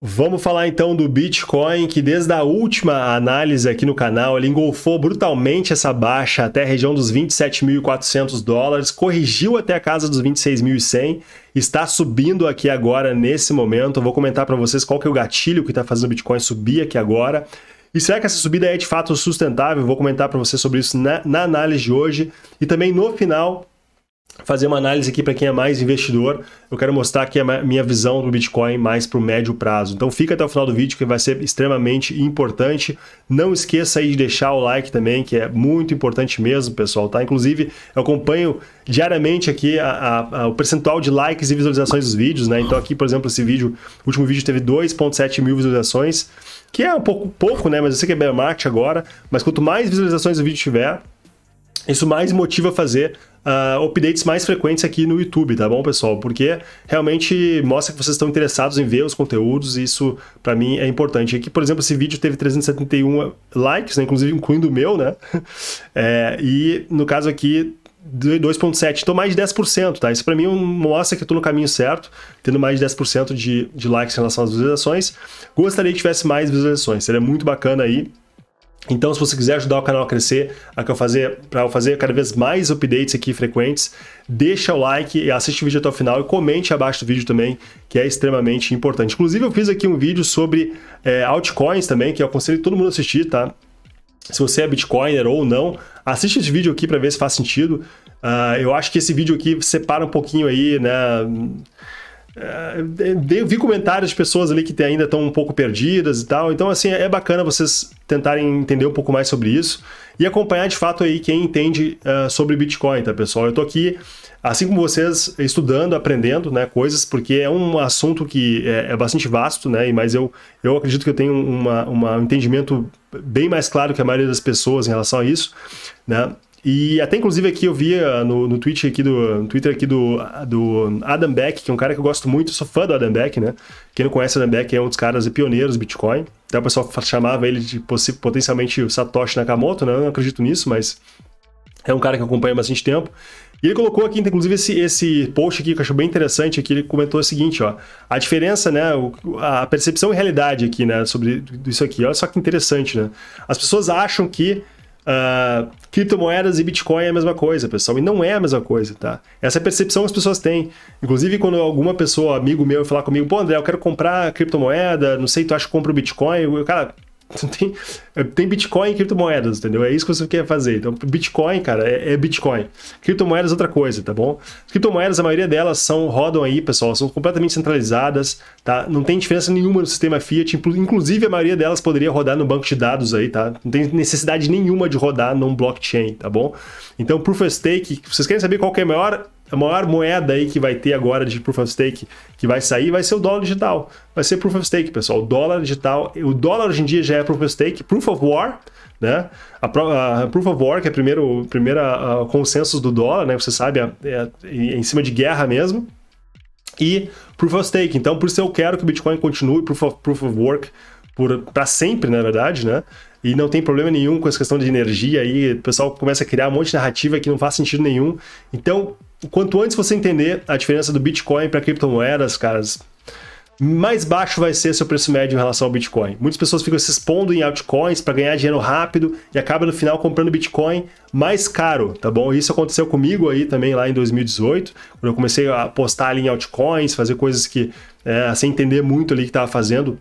Vamos falar então do Bitcoin, que desde a última análise aqui no canal, ele engolfou brutalmente essa baixa até a região dos 27.400 dólares, corrigiu até a casa dos 26.100, está subindo aqui agora nesse momento. Eu vou comentar para vocês qual que é o gatilho que está fazendo o Bitcoin subir aqui agora. E será que essa subida é de fato sustentável? Vou comentar para você sobre isso na, na, análise de hoje. E também no final fazer uma análise aqui para quem é mais investidor. Eu quero mostrar aqui a minha visão do Bitcoin mais para o médio prazo. Então fica até o final do vídeo que vai ser extremamente importante. Não esqueça aí de deixar o like também, que é muito importante mesmo, pessoal, tá? Inclusive, eu acompanho diariamente aqui a, a, a, o percentual de likes e visualizações dos vídeos, né? Então aqui, por exemplo, esse vídeo, o último vídeo teve 2.7 mil visualizações, que é um pouco pouco, né? Mas eu sei que é bear market agora, mas quanto mais visualizações o vídeo tiver, isso mais motiva a fazer uh, updates mais frequentes aqui no YouTube, tá bom, pessoal? Porque realmente mostra que vocês estão interessados em ver os conteúdos e isso, para mim, é importante. Aqui, por exemplo, esse vídeo teve 371 likes, né? inclusive incluindo o meu, né? É, e, no caso aqui, 2.7, então mais de 10%, tá? Isso para mim é mostra que eu tô no caminho certo, tendo mais de 10% de, de likes em relação às visualizações. Gostaria que tivesse mais visualizações, seria muito bacana aí. Então, se você quiser ajudar o canal a crescer, para fazer, eu fazer cada vez mais updates aqui frequentes, deixa o like, assiste o vídeo até o final e comente abaixo do vídeo também, que é extremamente importante. Inclusive, eu fiz aqui um vídeo sobre é, altcoins também, que eu aconselho todo mundo a assistir, tá? Se você é Bitcoiner ou não, assiste esse vídeo aqui para ver se faz sentido. Uh, eu acho que esse vídeo aqui separa um pouquinho aí, né? Uh, eu vi comentários de pessoas ali que ainda estão um pouco perdidas e tal. Então, assim, é bacana vocês tentarem entender um pouco mais sobre isso e acompanhar de fato aí quem entende uh, sobre Bitcoin, tá pessoal? Eu tô aqui, assim como vocês, estudando, aprendendo, né, coisas, porque é um assunto que é, é bastante vasto, né, mas eu, eu acredito que eu tenho uma, uma, um entendimento bem mais claro que a maioria das pessoas em relação a isso, né, e até inclusive aqui eu vi no, no, tweet aqui do, Twitter aqui do, do Adam Beck, que é um cara que eu gosto muito, sou fã do Adam Beck, né? Quem não conhece o Adam Beck é um dos caras pioneiros do Bitcoin. Até então, o pessoal chamava ele de potencialmente o Satoshi Nakamoto, né? Eu não acredito nisso, mas é um cara que eu acompanho há bastante tempo. E ele colocou aqui, então, inclusive, esse, esse post aqui que eu acho bem interessante, Aqui ele comentou o seguinte, ó. A diferença, né, a percepção e realidade aqui, né, sobre isso aqui. Olha só que interessante, né? As pessoas acham que Uh, criptomoedas e Bitcoin é a mesma coisa, pessoal, e não é a mesma coisa, tá? Essa é a percepção que as pessoas têm. Inclusive, quando alguma pessoa, amigo meu, falar comigo, pô, André, eu quero comprar criptomoeda, não sei, tu acha que compra o Bitcoin? Eu, cara, Tem, é, tem Bitcoin e criptomoedas, entendeu? É isso que você quer fazer. Então, Bitcoin, cara, é, é Bitcoin. Criptomoedas é outra coisa, tá bom? As criptomoedas, a maioria delas são, rodam aí, pessoal, são completamente centralizadas, tá? Não tem diferença nenhuma no sistema Fiat. Inclusive, a maioria delas poderia rodar no banco de dados aí, tá? Não tem necessidade nenhuma de rodar num blockchain, tá bom? Então, Proof of Stake, vocês querem saber qual que é a maior a maior moeda aí que vai ter agora de proof of stake que vai sair vai ser o dólar digital. Vai ser proof of stake, pessoal. O dólar digital, o dólar hoje em dia já é proof of stake, proof of war, né? A, Pro, a proof of war, que é primeiro primeira consenso do dólar, né? Você sabe, é, é, em cima de guerra mesmo. E proof of stake. Então, por isso eu quero que o Bitcoin continue proof of, proof of work para sempre, na verdade, né? E não tem problema nenhum com essa questão de energia aí. O pessoal começa a criar um monte de narrativa que não faz sentido nenhum. Então, quanto antes você entender a diferença do Bitcoin para criptomoedas, caras, mais baixo vai ser seu preço médio em relação ao Bitcoin. Muitas pessoas ficam se expondo em altcoins para ganhar dinheiro rápido e acaba no final comprando Bitcoin mais caro, tá bom? Isso aconteceu comigo aí também lá em 2018, quando eu comecei a apostar ali em altcoins, fazer coisas que é, sem entender muito ali que estava fazendo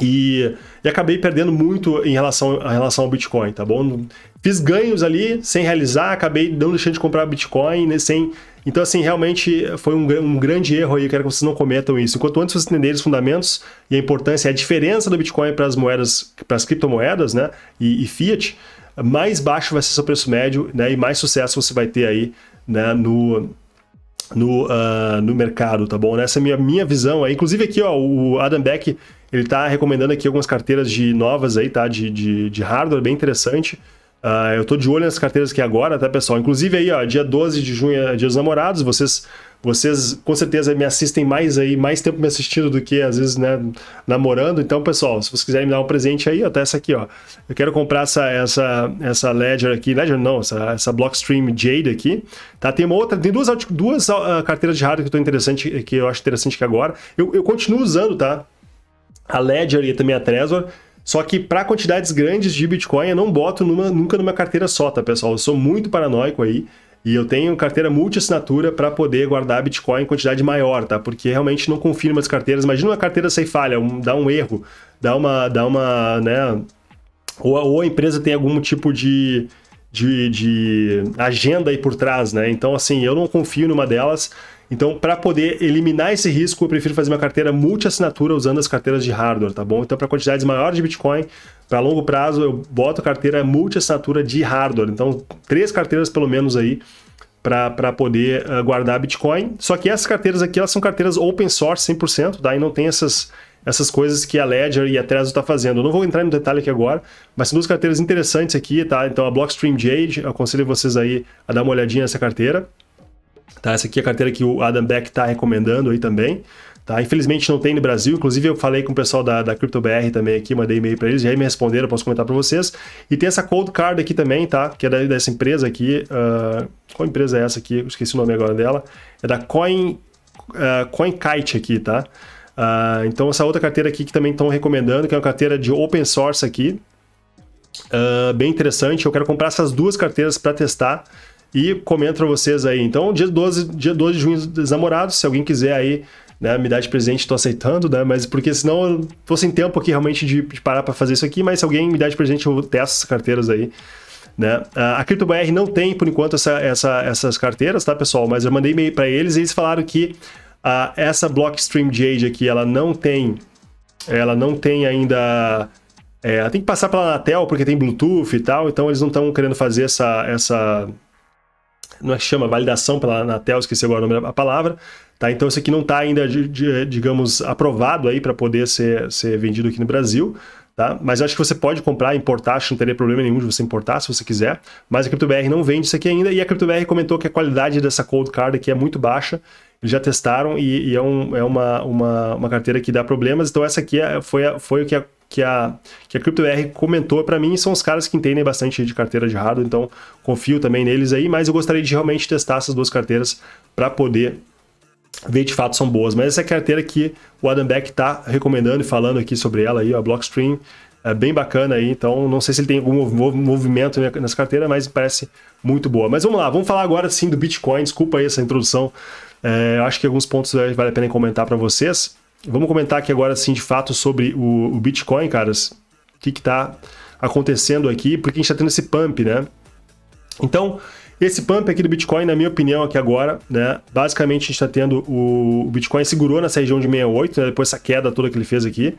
e, e acabei perdendo muito em relação, em relação ao Bitcoin, tá bom? Fiz ganhos ali sem realizar, acabei não deixando de comprar Bitcoin, né, sem então, assim, realmente foi um, um, grande erro aí, eu quero que vocês não cometam isso. Enquanto antes vocês entenderem os fundamentos e a importância, a diferença do Bitcoin para as moedas, para as criptomoedas, né, e, e, Fiat, mais baixo vai ser seu preço médio, né, e mais sucesso você vai ter aí, né, no... No, uh, no mercado, tá bom? Essa é a minha, minha visão. Aí. Inclusive aqui, ó, o Adam Beck ele está recomendando aqui algumas carteiras de novas aí, tá? De, de, de hardware, bem interessante. Uh, eu estou de olho nas carteiras aqui agora, tá, pessoal? Inclusive aí, ó, dia 12 de junho é dia dos namorados, vocês vocês com certeza me assistem mais aí, mais tempo me assistindo do que às vezes, né, namorando. Então, pessoal, se vocês quiserem me dar um presente aí, até tá essa aqui, ó. Eu quero comprar essa essa essa Ledger aqui, Ledger não, essa, essa Blockstream Jade aqui. Tá, tem uma outra, tem duas duas uh, carteiras de hardware que eu tô interessante que eu acho interessante que agora. Eu, eu continuo usando, tá? a Ledger e também é a Trezor. Só que para quantidades grandes de Bitcoin eu não boto numa, nunca numa carteira só, tá, pessoal? Eu sou muito paranoico aí. E eu tenho carteira multi-assinatura para poder guardar Bitcoin em quantidade maior, tá? Porque realmente não confio nas carteiras. Imagina uma carteira sem falha, um, dá um erro, dá uma. Dá uma né? ou, a, ou a empresa tem algum tipo de, de, de agenda aí por trás, né? Então, assim, eu não confio numa delas. Então, para poder eliminar esse risco, eu prefiro fazer uma carteira multi-assinatura usando as carteiras de hardware, tá bom? Então, para quantidades maiores de Bitcoin, para longo prazo, eu boto carteira multi-assinatura de hardware. Então, três carteiras pelo menos aí para poder uh, guardar Bitcoin. Só que essas carteiras aqui, elas são carteiras open source 100%, tá? E não tem essas, essas coisas que a Ledger e a Trezor está fazendo. Eu não vou entrar no detalhe aqui agora, mas são duas carteiras interessantes aqui, tá? Então, a Blockstream Jade, aconselho vocês aí a dar uma olhadinha nessa carteira. Tá? Essa aqui é a carteira que o Adam Beck está recomendando aí também. Tá? Infelizmente não tem no Brasil, inclusive eu falei com o pessoal da, da CryptoBR também aqui, mandei e-mail para eles, já me responderam, posso comentar para vocês. E tem essa cold card aqui também, tá? Que é da, dessa empresa aqui, uh, qual empresa é essa aqui? Eu esqueci o nome agora dela. É da Coin, uh, CoinKite aqui, tá? Uh, então essa outra carteira aqui que também estão recomendando, que é uma carteira de open source aqui, bem interessante. Eu quero comprar essas duas carteiras para testar, e comento para vocês aí. Então, dia 12, dia 12 de junho dos namorados, se alguém quiser aí né, me dar de presente, estou aceitando, né? Mas porque senão eu tô sem tempo aqui realmente de, de parar para fazer isso aqui, mas se alguém me der de presente, eu testo essas carteiras aí. Né? A CryptoBR não tem, por enquanto, essa, essa, essas carteiras, tá, pessoal? Mas eu mandei e-mail para eles e eles falaram que uh, essa Blockstream Jade aqui, ela não tem. Ela não tem ainda. É, ela tem que passar pela Anatel, porque tem Bluetooth e tal, então eles não estão querendo fazer essa, essa não é que chama validação pela Anatel, esqueci agora o nome da palavra. Tá? Então isso aqui não está ainda, de, de, digamos, aprovado aí para poder ser, ser vendido aqui no Brasil. Tá? Mas eu acho que você pode comprar, importar, acho que não teria problema nenhum de você importar se você quiser, mas a CryptoBR não vende isso aqui ainda, e a CryptoBR comentou que a qualidade dessa cold card aqui é muito baixa, já testaram e, e é, um, é uma, uma, uma, carteira que dá problemas. Então, essa aqui é, foi, a, foi o que a, que a, que a CryptoR comentou para mim. São os caras que entendem bastante de carteira de hardware, então confio também neles aí. Mas eu gostaria de realmente testar essas duas carteiras para poder ver de fato são boas. Mas essa é a carteira que o Adam Beck está recomendando e falando aqui sobre ela aí, a Blockstream. É bem bacana aí, então não sei se ele tem algum movimento nessa carteira, mas parece muito boa. Mas vamos lá, vamos falar agora sim do Bitcoin. Desculpa aí essa introdução é, eu acho que alguns pontos vale a pena comentar para vocês. Vamos comentar aqui agora, sim, de fato, sobre o, o Bitcoin, caras. O que está acontecendo aqui, porque a gente está tendo esse pump, né? Então, esse pump aqui do Bitcoin, na minha opinião, aqui agora, né? Basicamente, a gente está tendo o, o, Bitcoin segurou nessa região de 68, né? Depois essa queda toda que ele fez aqui.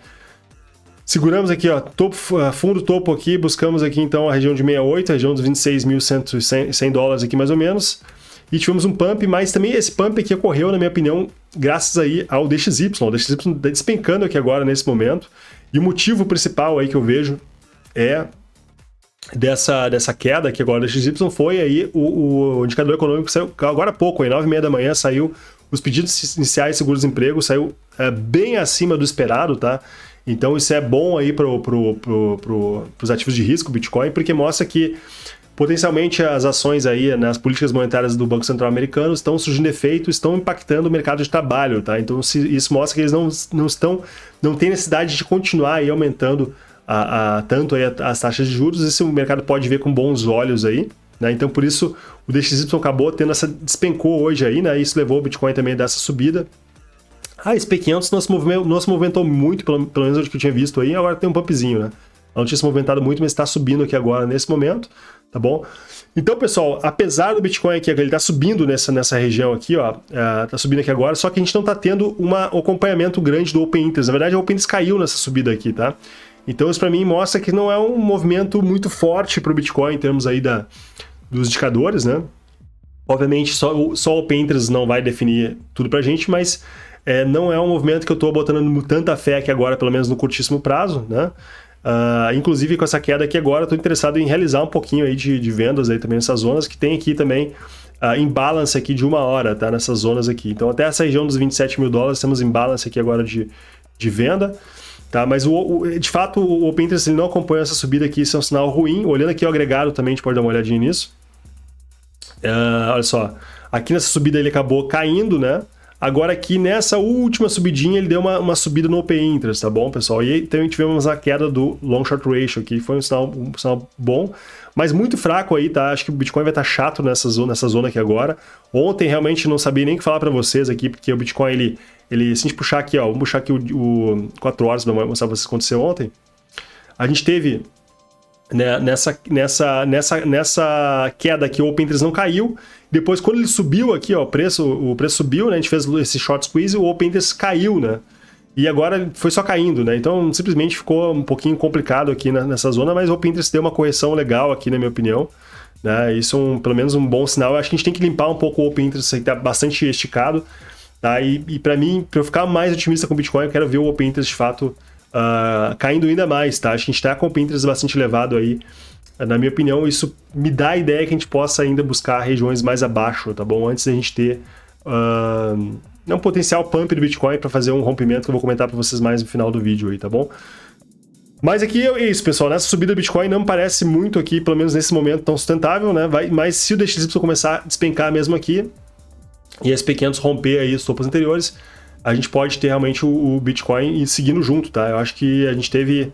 Seguramos aqui, ó, topo, ah, fundo topo aqui, buscamos aqui então a região de 68, a região dos 26.100 dólares aqui mais ou menos e tivemos um pump, mas também esse pump aqui ocorreu, na minha opinião, graças aí ao DXY. O DXY está despencando aqui agora nesse momento. E o motivo principal aí que eu vejo é dessa, dessa queda aqui agora do DXY foi aí o, o indicador econômico que saiu agora há pouco, aí 9h30 da manhã saiu os pedidos iniciais de seguros-emprego saiu é, bem acima do esperado, tá? Então isso é bom aí para pro, pro, pro, os ativos de risco, Bitcoin, porque mostra que Potencialmente as ações aí, né, políticas monetárias do Banco Central americano estão surgindo efeito, estão impactando o mercado de trabalho, tá? Então isso mostra que eles não, não estão, não tem necessidade de continuar aí aumentando a, a, tanto aí as taxas de juros, isso o mercado pode ver com bons olhos aí. Né? Então, por isso, o DXY acabou tendo essa. despencou hoje aí, né? Isso levou o Bitcoin também dessa subida. A SP500 não se movimentou, não se movimentou muito, pelo, pelo menos o que eu tinha visto aí, agora tem um pumpzinho, né? Ela não tinha se movimentado muito, mas está subindo aqui agora nesse momento tá bom? Então, pessoal, apesar do Bitcoin aqui, ele tá subindo nessa, nessa região aqui, ó, é, tá subindo aqui agora, só que a gente não tá tendo uma, um acompanhamento grande do Open Interest. Na verdade, o Open Interest caiu nessa subida aqui, tá? Então, isso para mim mostra que não é um movimento muito forte para o Bitcoin em termos aí da, dos indicadores, né? Obviamente, só, só o Open Interest não vai definir tudo para a gente, mas é, não é um movimento que eu estou botando tanta fé aqui agora, pelo menos no curtíssimo prazo, né? Ah, inclusive com essa queda aqui agora, estou interessado em realizar um pouquinho aí de, de, vendas aí também nessas zonas, que tem aqui também ah, em balance aqui de uma hora, tá? Nessas zonas aqui. Então até essa região dos 27 mil dólares temos em balance aqui agora de, de venda. Tá, mas o, o, de fato o Open Interest ele não acompanha essa subida aqui, isso é um sinal ruim. Olhando aqui o agregado também, a gente pode dar uma olhadinha nisso. Uh, olha só, aqui nessa subida ele acabou caindo, né? Agora aqui nessa última subidinha ele deu uma, uma subida no open interest, tá bom, pessoal? E também então tivemos a queda do long short ratio aqui, foi um sinal, um sinal bom, mas muito fraco aí, tá? Acho que o Bitcoin vai estar tá chato nessa zona, nessa zona aqui agora. Ontem realmente não sabia nem o que falar para vocês aqui, porque o Bitcoin ele, ele se a gente puxar aqui, ó, vamos puxar aqui o, o 4 horas para mostrar pra vocês o que aconteceu ontem. A gente teve né, nessa, nessa, nessa, nessa queda aqui, o open interest não caiu, depois, quando ele subiu aqui, ó, o preço, o preço subiu, né? A gente fez esse short squeeze e o open interest caiu, né? E agora foi só caindo, né? Então simplesmente ficou um pouquinho complicado aqui nessa zona, mas o open interest deu uma correção legal aqui, na minha opinião. Né? Isso é um, pelo menos um bom sinal. Eu acho que a gente tem que limpar um pouco o open interest, que tá bastante esticado. Tá? E, e para mim, para eu ficar mais otimista com o Bitcoin, eu quero ver o open interest de fato uh, caindo ainda mais, tá? Acho que a gente está com o open interest bastante elevado aí na minha opinião, isso me dá a ideia que a gente possa ainda buscar regiões mais abaixo, tá bom? Antes da gente ter uh, um potencial pump do Bitcoin para fazer um rompimento que eu vou comentar para vocês mais no final do vídeo aí, tá bom? Mas aqui é isso, pessoal. Nessa subida do Bitcoin não parece muito aqui, pelo menos nesse momento, tão sustentável, né? Vai, mas se o DXY começar a despencar mesmo aqui e SP500 romper aí os topos anteriores, a gente pode ter realmente o, o Bitcoin seguindo junto, tá? Eu acho que a gente teve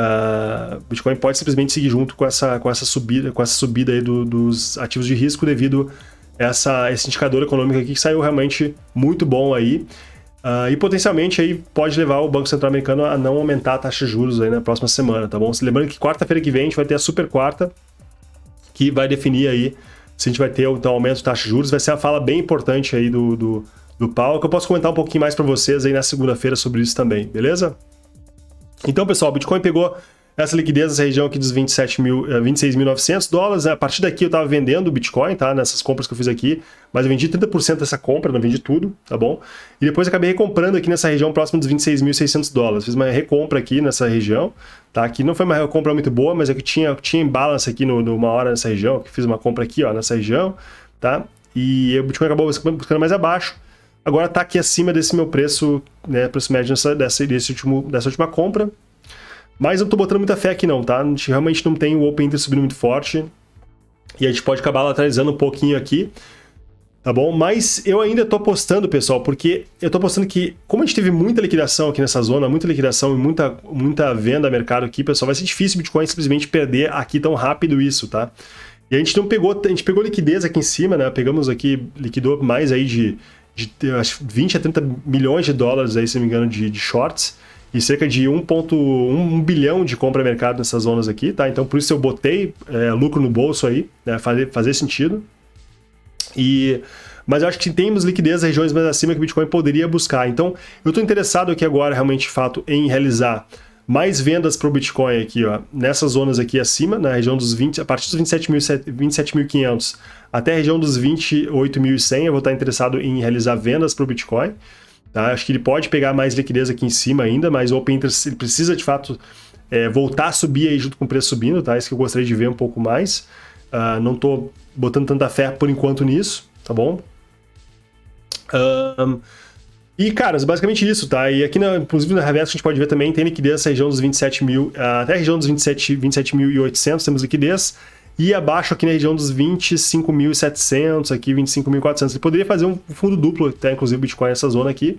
ah, Bitcoin pode simplesmente seguir junto com essa, com essa subida, com essa subida aí do, dos ativos de risco devido a essa, esse indicador econômico aqui que saiu realmente muito bom aí. Uh, e potencialmente aí pode levar o Banco Central Americano a não aumentar a taxa de juros aí na próxima semana, tá bom? Lembrando que quarta-feira que vem a gente vai ter a super quarta, que vai definir aí se a gente vai ter então aumento de taxa de juros. Vai ser a fala bem importante aí do, do, do Paulo, que eu posso comentar um pouquinho mais para vocês aí na segunda-feira sobre isso também, beleza? Então, pessoal, o Bitcoin pegou essa liquidez, nessa região aqui dos mil, 26.900 eh, dólares. Né? A partir daqui eu estava vendendo o Bitcoin, tá? Nessas compras que eu fiz aqui, mas eu vendi 30% dessa compra, não né? vendi tudo, tá bom? E depois acabei recomprando aqui nessa região próximo dos 26.600 dólares. Fiz uma recompra aqui nessa região, tá? Que não foi uma recompra muito boa, mas é que tinha, tinha imbalance aqui numa hora nessa região, que fiz uma compra aqui, ó, nessa região, tá? E o Bitcoin acabou buscando mais abaixo. Agora está aqui acima desse meu preço, né, preço médio dessa, dessa, desse último, dessa última compra. Mas eu não estou botando muita fé aqui não, tá? A gente realmente não tem o Open Inter subindo muito forte. E a gente pode acabar lateralizando um pouquinho aqui, tá bom? Mas eu ainda estou apostando, pessoal, porque eu estou apostando que, como a gente teve muita liquidação aqui nessa zona, muita liquidação e muita, muita venda a mercado aqui, pessoal, vai ser difícil o Bitcoin simplesmente perder aqui tão rápido isso, tá? E a gente não pegou, a gente pegou liquidez aqui em cima, né? Pegamos aqui, liquidou mais aí de de acho, 20 a 30 milhões de dólares, aí, se não me engano, de, de shorts e cerca de 1,1 bilhão de compra mercado nessas zonas aqui, tá? Então, por isso eu botei é, lucro no bolso aí, né? fazer, fazer sentido. E, mas eu acho que temos liquidez regiões mais acima que o Bitcoin poderia buscar. Então, eu estou interessado aqui agora, realmente, de fato, em realizar mais vendas para o Bitcoin aqui, ó, nessas zonas aqui acima, na região dos 20, a partir dos 27.500 até a região dos 28.100, eu vou estar interessado em realizar vendas para o Bitcoin. Tá? Acho que ele pode pegar mais liquidez aqui em cima ainda, mas o Open Interest precisa de fato é, voltar a subir aí junto com o preço subindo, tá? Isso que eu gostaria de ver um pouco mais. Uh, não estou botando tanta fé por enquanto nisso, tá bom? Um, e, cara, basicamente isso, tá? E aqui, na, inclusive, na Reverso a gente pode ver também, tem liquidez na região dos 27 mil, ah, até a região dos 27.800 temos liquidez, e abaixo aqui na região dos 25.700, aqui 25.400. Ele poderia fazer um fundo duplo, até inclusive Bitcoin nessa zona aqui.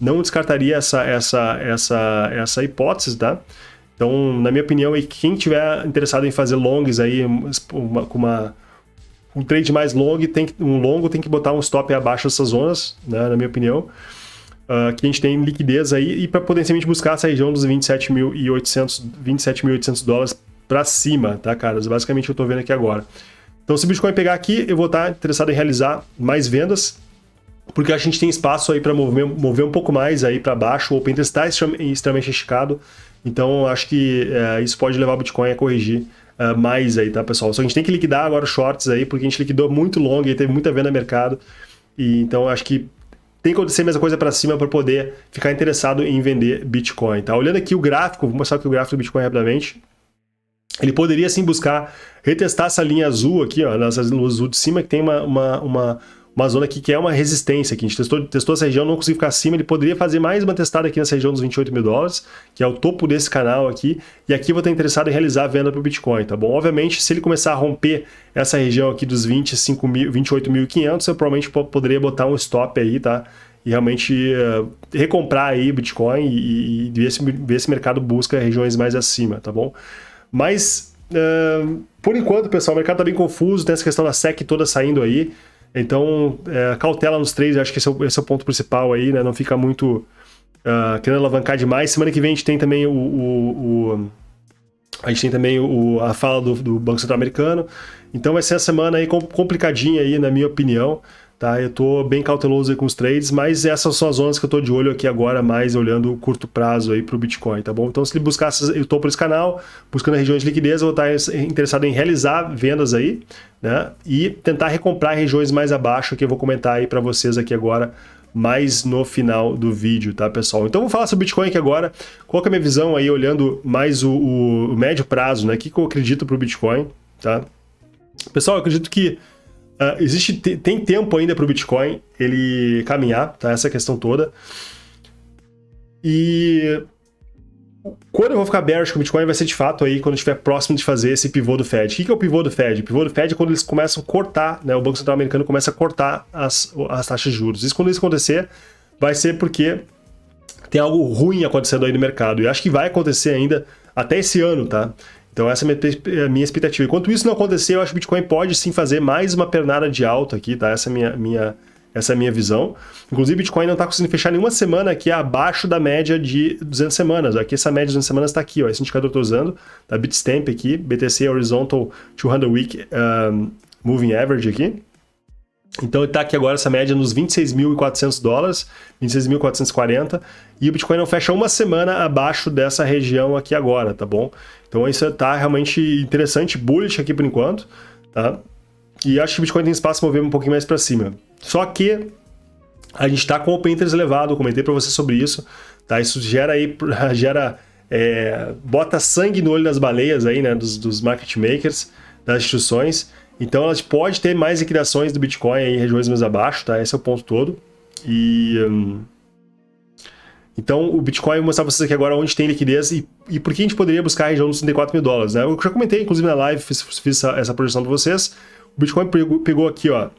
Não descartaria essa, essa, essa, essa hipótese, tá? Então, na minha opinião, e quem tiver interessado em fazer longs aí, uma, com uma um trade mais longo tem que, um longo tem que botar um stop abaixo dessas zonas, né, na minha opinião uh, que a gente tem liquidez aí e para potencialmente buscar essa região dos 27.800 27 dólares para cima, tá, caras? Basicamente eu estou vendo aqui agora. Então, se o Bitcoin pegar aqui, eu vou estar tá interessado em realizar mais vendas, porque a gente tem espaço aí para mover, mover um pouco mais aí para baixo. O Open está tá extremamente esticado, então acho que é, isso pode levar o Bitcoin a corrigir eh, mais aí, tá, pessoal? Só a gente tem que liquidar agora os shorts aí, porque a gente liquidou muito longo e teve muita venda no mercado. E, então acho que tem que acontecer a mesma coisa para cima para poder ficar interessado em vender Bitcoin, tá? Olhando aqui o gráfico, vou mostrar aqui o gráfico do Bitcoin rapidamente. Ele poderia sim buscar retestar essa linha azul aqui, ó, nessa luz azul de cima, que tem uma, uma, uma uma zona aqui que é uma resistência, que a gente testou, testou essa região, não conseguiu ficar acima, ele poderia fazer mais uma testada aqui nessa região dos 28 mil dólares, que é o topo desse canal aqui, e aqui eu vou estar interessado em realizar a venda para o Bitcoin, tá bom? Obviamente, se ele começar a romper essa região aqui dos 25 mil, 28.500, eu provavelmente poderia botar um stop aí, tá? E realmente uh, recomprar aí Bitcoin e, e ver, se, ver se o mercado busca regiões mais acima, tá bom? Mas, uh, por enquanto, pessoal, o mercado está bem confuso, tem essa questão da SEC toda saindo aí, então, é, cautela nos três, acho que esse é, o, esse é o ponto principal aí, né? Não fica muito uh, querendo alavancar demais. Semana que vem a gente tem também o. o, o a gente tem também o, a fala do, do Banco Central Americano. Então vai ser a semana aí complicadinha aí, na minha opinião. Tá? Eu tô bem cauteloso com os trades, mas essas são as zonas que eu tô de olho aqui agora, mais olhando o curto prazo aí pro Bitcoin, tá bom? Então se ele buscar, essas, eu tô por esse canal, buscando regiões de liquidez, eu vou estar tá interessado em realizar vendas aí, né? E tentar recomprar regiões mais abaixo, que eu vou comentar aí para vocês aqui agora, mais no final do vídeo, tá, pessoal? Então, vou falar sobre Bitcoin aqui agora. Qual é a minha visão aí, olhando mais o, o, o médio prazo, né? O que, que eu acredito para o Bitcoin, tá? Pessoal, eu acredito que Uh, existe tem tempo ainda para o Bitcoin ele caminhar, tá? Essa é questão toda. E quando eu vou ficar bearish com o Bitcoin vai ser de fato aí quando estiver próximo de fazer esse pivô do Fed. O que é o pivô do Fed? O pivô do Fed é quando eles começam a cortar, né? O Banco Central Americano começa a cortar as, as taxas de juros. Isso quando isso acontecer vai ser porque tem algo ruim acontecendo aí no mercado. E acho que vai acontecer ainda até esse ano, tá? Então essa é a minha expectativa. Enquanto isso não acontecer, eu acho que o Bitcoin pode sim fazer mais uma pernada de alta aqui, tá? Essa é a minha, minha, essa é minha visão. Inclusive, o Bitcoin não está conseguindo fechar nenhuma semana aqui abaixo da média de 200 semanas. Aqui essa média de 200 semanas está aqui, ó. esse indicador eu estou usando, da tá? Bitstamp aqui, BTC Horizontal 200 Week um, Moving Average aqui. Então está aqui agora essa média é nos 26.400 dólares, 26.440, e o Bitcoin não fecha uma semana abaixo dessa região aqui agora, tá bom? Então isso está realmente interessante, bullish aqui por enquanto, tá? E acho que o Bitcoin tem espaço para mover um pouquinho mais para cima. Só que a gente está com o open elevado, comentei para você sobre isso, tá? Isso gera aí, gera, é, bota sangue no olho das baleias aí, né, dos, dos market makers, das instituições, então elas pode ter mais liquidações do Bitcoin em regiões mais abaixo, tá? Esse é o ponto todo. E. Hum, então, o Bitcoin, eu vou mostrar pra vocês aqui agora onde tem liquidez e, e por que a gente poderia buscar a região dos 34 mil dólares. Né? Eu já comentei, inclusive, na live, fiz, fiz essa, essa, projeção para vocês. O Bitcoin pegou, pegou, aqui, ó,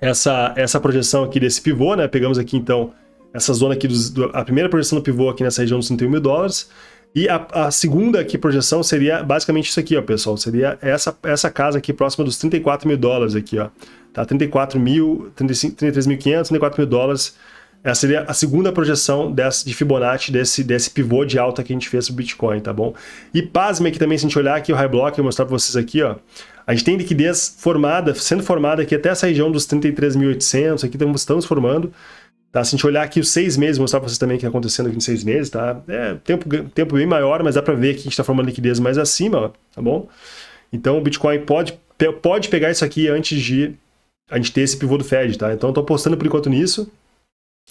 essa, essa projeção aqui desse pivô, né? Pegamos aqui, então, essa zona aqui, dos, do, a primeira projeção do pivô aqui nessa região dos 31 mil dólares. E a, a, segunda aqui projeção seria basicamente isso aqui, ó, pessoal. Seria essa, essa casa aqui próxima dos 34 mil dólares aqui, ó. Tá? 34 mil, 33.500, 34 mil dólares. Essa seria a segunda projeção dessa, de Fibonacci, desse, desse pivô de alta que a gente fez sobre o Bitcoin, tá bom? E pasme aqui também, se a gente olhar aqui o high block, eu vou mostrar para vocês aqui, ó. A gente tem liquidez formada, sendo formada aqui até essa região dos 33.800, aqui estamos formando. Tá? Se a gente olhar aqui os seis meses, mostrar para vocês também o que está acontecendo aqui nos seis meses, tá? É tempo, tempo bem maior, mas dá para ver que a gente está formando liquidez mais acima, tá bom? Então o Bitcoin pode, pode pegar isso aqui antes de a gente ter esse pivô do Fed, tá? Então eu tô apostando por enquanto nisso.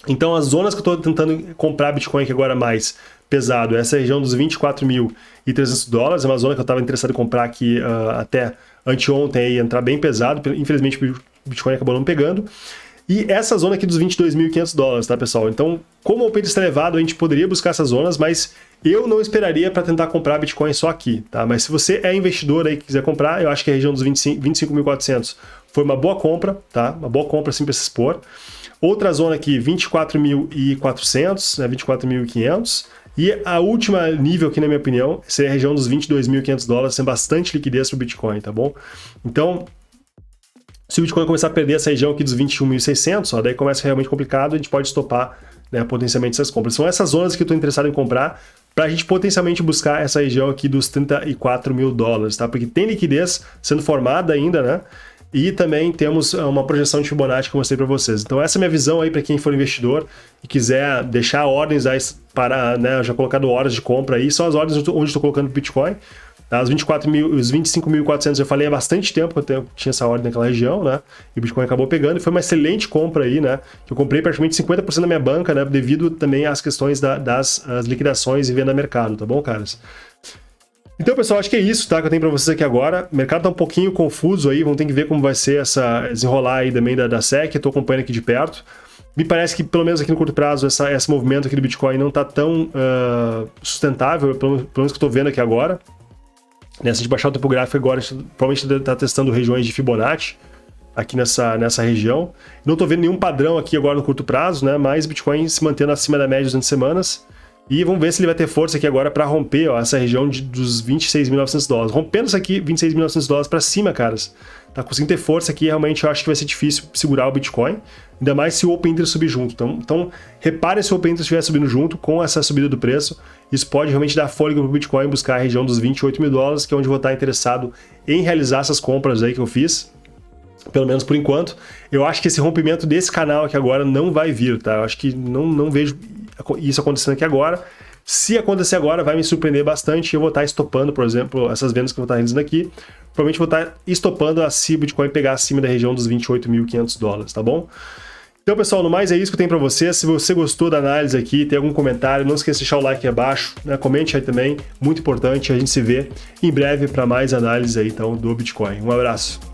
Então as zonas que eu estou tentando comprar Bitcoin aqui agora mais pesado, essa é região dos 24.300 dólares, é uma zona que eu estava interessado em comprar aqui uh, até anteontem e entrar bem pesado, infelizmente o Bitcoin acabou não pegando. E essa zona aqui dos 22.500 dólares, tá, pessoal? Então, como o preço está elevado, a gente poderia buscar essas zonas, mas eu não esperaria para tentar comprar Bitcoin só aqui, tá? Mas se você é investidor aí que quiser comprar, eu acho que a região dos 25.400 25 foi uma boa compra, tá? Uma boa compra, assim, para se expor. Outra zona aqui, 24.400, né? 24.500. E a última nível aqui, na minha opinião, seria a região dos 22.500 dólares, sem bastante liquidez para o Bitcoin, tá bom? Então, se o Bitcoin começar a perder essa região aqui dos 21.600, daí começa realmente complicado, a gente pode estopar né, potencialmente essas compras. São essas zonas que eu estou interessado em comprar para a gente potencialmente buscar essa região aqui dos 34 mil dólares, tá? Porque tem liquidez sendo formada ainda, né? E também temos eh, uma projeção de Fibonacci que eu mostrei para vocês. Então essa é a minha visão aí para quem for investidor e quiser deixar ordens aí para, né, já colocado horas de compra aí, só as ordens onde estou colocando Bitcoin. Tá? Os 24 mil, os 25.400 eu falei há bastante tempo, eu tinha essa ordem naquela região, né? E o Bitcoin acabou pegando e foi uma excelente compra aí, né? Que eu comprei praticamente 50% da minha banca, né? Devido também às questões da, das liquidações e venda no mercado, tá bom, caras? Então, pessoal, acho que é isso, tá? Que eu tenho para vocês aqui agora. O mercado tá um pouquinho confuso aí, vamos ter que ver como vai ser essa desenrolar aí também da, da SEC, eu tô acompanhando aqui de perto. Me parece que, pelo menos aqui no curto prazo, essa, esse movimento aqui do Bitcoin não tá tão uh, sustentável, pelo, pelo menos que eu tô vendo aqui agora. Né? Se a gente baixar o tempo gráfico agora, a gente provavelmente está tá testando regiões de Fibonacci aqui nessa, nessa região. Não estou vendo nenhum padrão aqui agora no curto prazo, né? mas Bitcoin se mantendo acima da média durante semanas. E vamos ver se ele vai ter força aqui agora para romper ó, essa região de, dos 26.900 dólares. Rompendo isso aqui, 26.900 dólares para cima, caras. Tá conseguindo ter força aqui, realmente eu acho que vai ser difícil segurar o Bitcoin. Ainda mais se o Open Interest subir junto. Então, então repare se o Open Interest estiver subindo junto com essa subida do preço. Isso pode realmente dar fôlego para o Bitcoin buscar a região dos 28 mil dólares, que é onde vou estar interessado em realizar essas compras aí que eu fiz. Pelo menos por enquanto. Eu acho que esse rompimento desse canal aqui agora não vai vir, tá? Eu acho que não, não vejo isso acontecendo aqui agora. Se acontecer agora, vai me surpreender bastante. Eu vou estar estopando, por exemplo, essas vendas que eu vou estar realizando aqui. Provavelmente vou estar estopando a se o Bitcoin pegar acima da região dos 28.500 dólares, tá bom? Então, pessoal, no mais é isso que eu tenho para vocês. Se você gostou da análise aqui, tem algum comentário, não esqueça de deixar o like aqui abaixo, né? comente aí também, muito importante. A gente se vê em breve para mais análise aí, então, do Bitcoin. Um abraço.